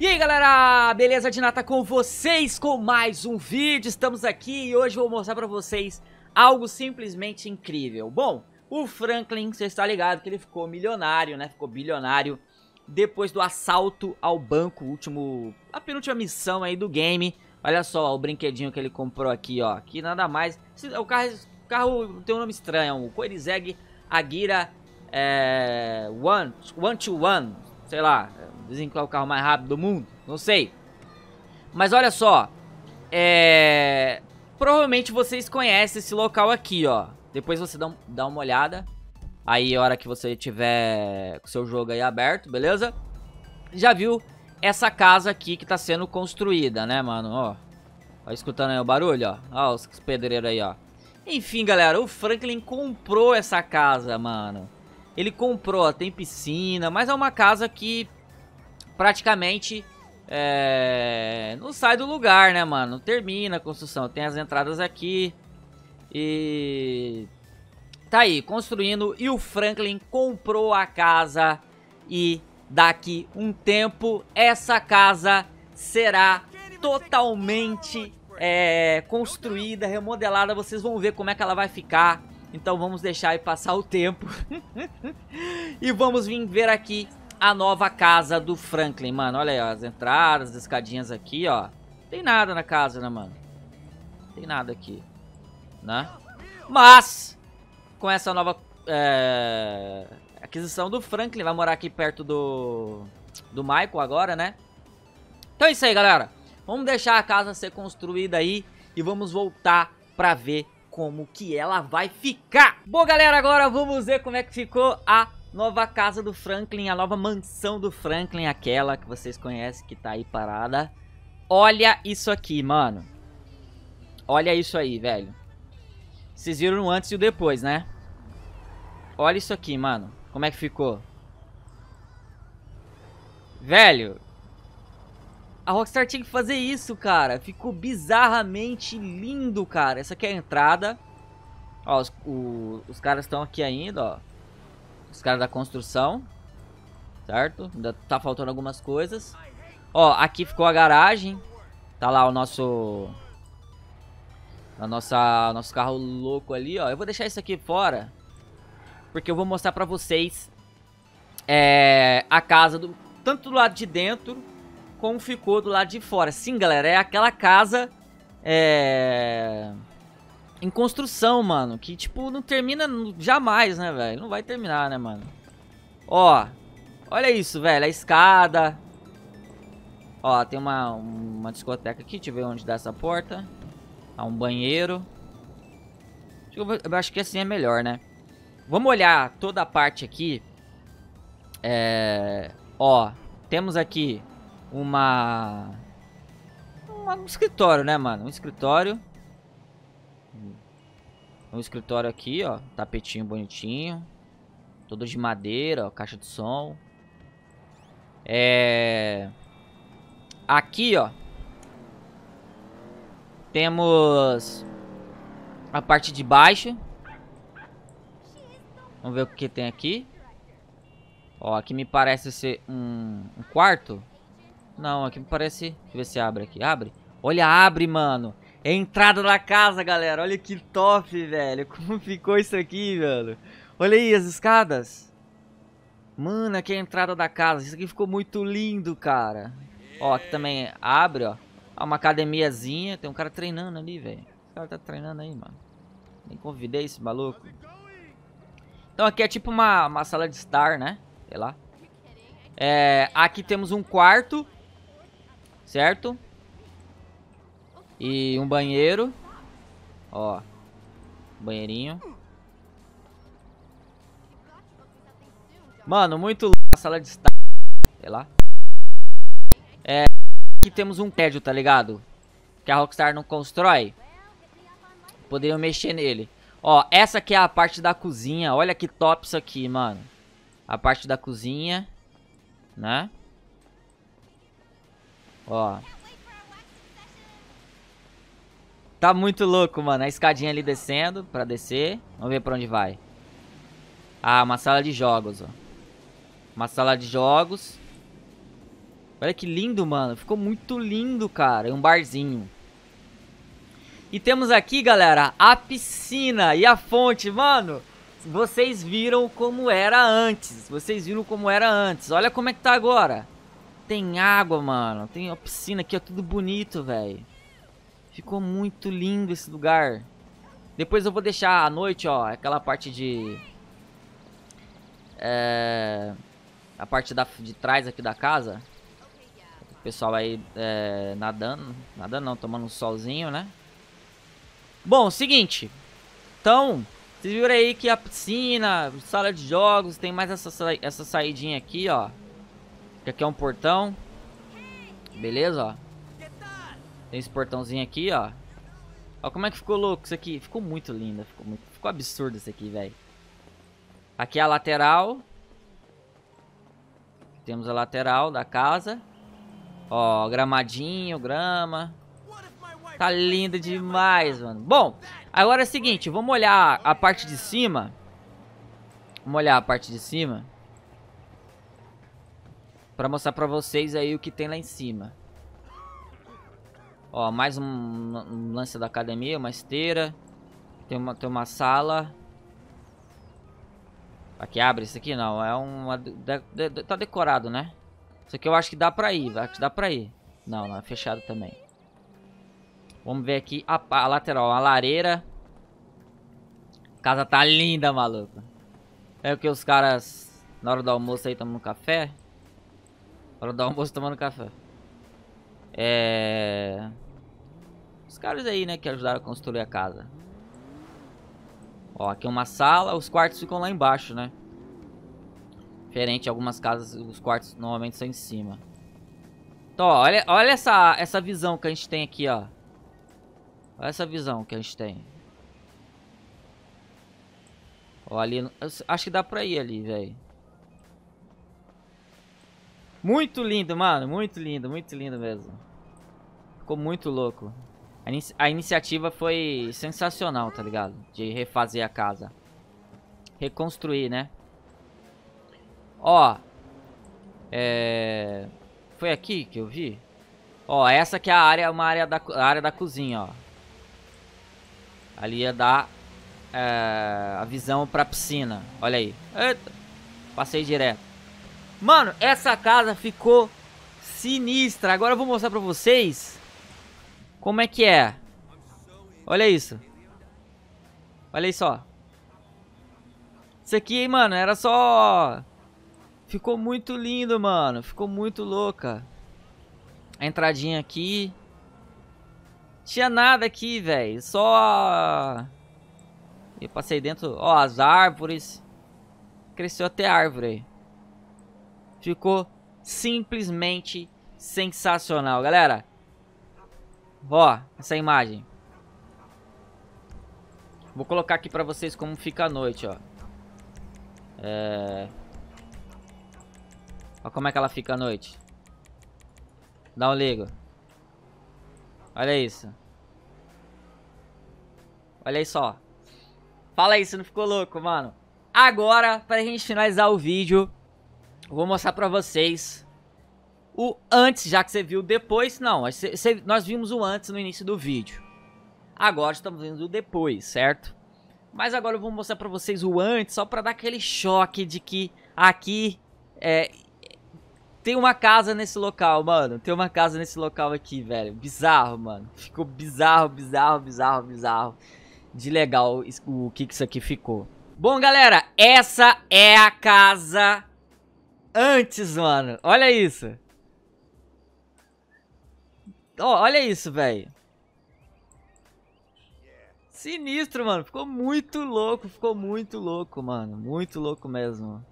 E aí galera, beleza de nata com vocês com mais um vídeo, estamos aqui e hoje vou mostrar pra vocês algo simplesmente incrível. Bom, o Franklin, você está ligado que ele ficou milionário, né, ficou bilionário depois do assalto ao banco, último, a penúltima missão aí do game. Olha só o brinquedinho que ele comprou aqui, ó, que nada mais, o carro, o carro tem um nome estranho, o Koenigsegg Agira é, One, One to One, sei lá, Dizem que é o carro mais rápido do mundo. Não sei. Mas olha só. É... Provavelmente vocês conhecem esse local aqui, ó. Depois você dá, uma olhada. Aí, a hora que você tiver com seu jogo aí aberto, beleza? Já viu essa casa aqui que tá sendo construída, né, mano? Ó, ó escutando aí o barulho, ó. Ó os pedreiros aí, ó. Enfim, galera, o Franklin comprou essa casa, mano. Ele comprou, ó, tem piscina, mas é uma casa que praticamente é, não sai do lugar, né, mano? Termina a construção. Tem as entradas aqui. E tá aí, construindo. E o Franklin comprou a casa. E daqui um tempo, essa casa será totalmente é, construída, remodelada. Vocês vão ver como é que ela vai ficar. Então vamos deixar aí passar o tempo. e vamos vir ver aqui a nova casa do Franklin, mano. Olha aí, ó, as entradas, as escadinhas aqui, ó. Tem nada na casa, né, mano? Tem nada aqui, né? Mas, com essa nova é, aquisição do Franklin, vai morar aqui perto do, do Michael agora, né? Então é isso aí, galera. Vamos deixar a casa ser construída aí e vamos voltar pra ver como que ela vai ficar. Bom, galera, agora vamos ver como é que ficou a Nova casa do Franklin, a nova mansão do Franklin, aquela que vocês conhecem que tá aí parada. Olha isso aqui, mano. Olha isso aí, velho. Vocês viram o antes e o depois, né? Olha isso aqui, mano. Como é que ficou? Velho. A Rockstar tinha que fazer isso, cara. Ficou bizarramente lindo, cara. Essa aqui é a entrada. Ó, os, o, os caras estão aqui ainda, ó os caras da construção, certo? Ainda tá faltando algumas coisas. Ó, aqui ficou a garagem. Tá lá o nosso... A nossa, nosso carro louco ali, ó. Eu vou deixar isso aqui fora. Porque eu vou mostrar pra vocês é, a casa, do, tanto do lado de dentro, como ficou do lado de fora. Sim, galera, é aquela casa... É em construção, mano. Que, tipo, não termina jamais, né, velho? Não vai terminar, né, mano? Ó, olha isso, velho. A escada. Ó, tem uma, uma discoteca aqui. Deixa eu ver onde dá essa porta. Há um banheiro. Eu acho que assim é melhor, né? Vamos olhar toda a parte aqui. É... Ó, temos aqui uma... Um escritório, né, mano? Um escritório. Um escritório aqui, ó. Tapetinho bonitinho. Todo de madeira, ó, Caixa de som. É... Aqui, ó. Temos... A parte de baixo. Vamos ver o que tem aqui. Ó, aqui me parece ser um, um quarto. Não, aqui me parece... Deixa eu ver se abre aqui. Abre? Olha, abre, mano entrada da casa, galera. Olha que top, velho. Como ficou isso aqui, velho. Olha aí as escadas. Mano, aqui é a entrada da casa. Isso aqui ficou muito lindo, cara. Ó, aqui também abre, ó. Há uma academiazinha. Tem um cara treinando ali, velho. O cara tá treinando aí, mano. Nem convidei esse maluco. Então aqui é tipo uma, uma sala de estar, né? Sei lá. É, aqui temos um quarto. Certo? E um banheiro. Ó. Banheirinho. Mano, muito sala de estar. Sei lá. É. Aqui temos um prédio, tá ligado? Que a Rockstar não constrói. Poderiam mexer nele. Ó, essa aqui é a parte da cozinha. Olha que top isso aqui, mano. A parte da cozinha. Né? Ó. Tá muito louco, mano. A escadinha ali descendo pra descer. Vamos ver pra onde vai. Ah, uma sala de jogos, ó. Uma sala de jogos. Olha que lindo, mano. Ficou muito lindo, cara. É um barzinho. E temos aqui, galera, a piscina e a fonte, mano. Vocês viram como era antes. Vocês viram como era antes. Olha como é que tá agora. Tem água, mano. Tem a piscina aqui, ó. Tudo bonito, velho. Ficou muito lindo esse lugar. Depois eu vou deixar à noite, ó, aquela parte de... É, a parte da, de trás aqui da casa. O pessoal aí é, nadando. Nadando não, tomando um solzinho, né? Bom, seguinte. Então, vocês viram aí que a piscina, sala de jogos, tem mais essa, essa saidinha aqui, ó. Que aqui é um portão. Beleza, ó. Tem esse portãozinho aqui, ó. ó como é que ficou louco isso aqui. Ficou muito lindo. Ficou, muito... ficou absurdo isso aqui, velho. Aqui é a lateral. Temos a lateral da casa. Ó, gramadinho, grama. Tá lindo demais, mano. Bom, agora é o seguinte. Vamos olhar a parte de cima. Vamos olhar a parte de cima. Pra mostrar pra vocês aí o que tem lá em cima. Ó, mais um, um lance da academia, uma esteira. Tem uma, tem uma sala. Aqui abre isso aqui? Não, é uma... De, de, tá decorado, né? Isso aqui eu acho que dá pra ir, acho que dá pra ir. Não, não, é fechado também. Vamos ver aqui a, a lateral, a lareira. A casa tá linda, maluco. É o que os caras, na hora do almoço aí, tomando café. Na hora do almoço, tomando café. É... Os caras aí, né, que ajudaram a construir a casa. Ó, aqui é uma sala, os quartos ficam lá embaixo, né? Diferente, algumas casas, os quartos normalmente são em cima. Então, ó, olha, olha essa, essa visão que a gente tem aqui, ó. Olha essa visão que a gente tem. Ó, ali, acho que dá pra ir ali, velho. Muito lindo, mano, muito lindo, muito lindo mesmo. Ficou muito louco. A, in a iniciativa foi sensacional, tá ligado? De refazer a casa. Reconstruir, né? Ó. É... Foi aqui que eu vi? Ó, essa que é a área, uma área da, área da cozinha, ó. Ali é da... É, a visão pra piscina. Olha aí. Eita. Passei direto. Mano, essa casa ficou sinistra. Agora eu vou mostrar pra vocês como é que é? Olha isso. Olha isso, só. Isso aqui, mano, era só... Ficou muito lindo, mano. Ficou muito louca. A entradinha aqui. Tinha nada aqui, velho. Só... Eu passei dentro... Ó, as árvores. Cresceu até árvore Ficou simplesmente sensacional, galera. Ó, essa imagem. Vou colocar aqui pra vocês como fica a noite, ó. É... Ó como é que ela fica à noite. Dá um ligo. Olha isso. Olha aí só. Fala aí, você não ficou louco, mano. Agora, pra gente finalizar o vídeo, vou mostrar pra vocês o antes, já que você viu depois, não. nós vimos o antes no início do vídeo. Agora estamos vendo o depois, certo? Mas agora eu vou mostrar para vocês o antes, só para dar aquele choque de que aqui é, tem uma casa nesse local, mano. Tem uma casa nesse local aqui, velho. Bizarro, mano. Ficou bizarro, bizarro, bizarro, bizarro. De legal o que isso aqui ficou. Bom, galera, essa é a casa antes, mano. Olha isso olha isso, velho. Sinistro, mano. Ficou muito louco, ficou muito louco, mano. Muito louco mesmo.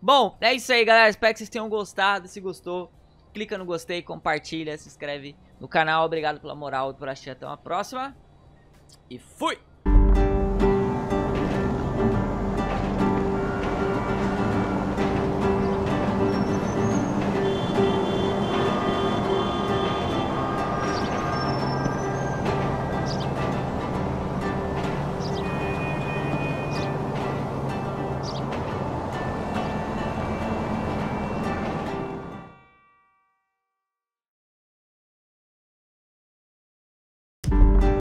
Bom, é isso aí, galera. Espero que vocês tenham gostado. Se gostou, clica no gostei, compartilha, se inscreve no canal. Obrigado pela moral, por assistir. Até uma próxima. E fui!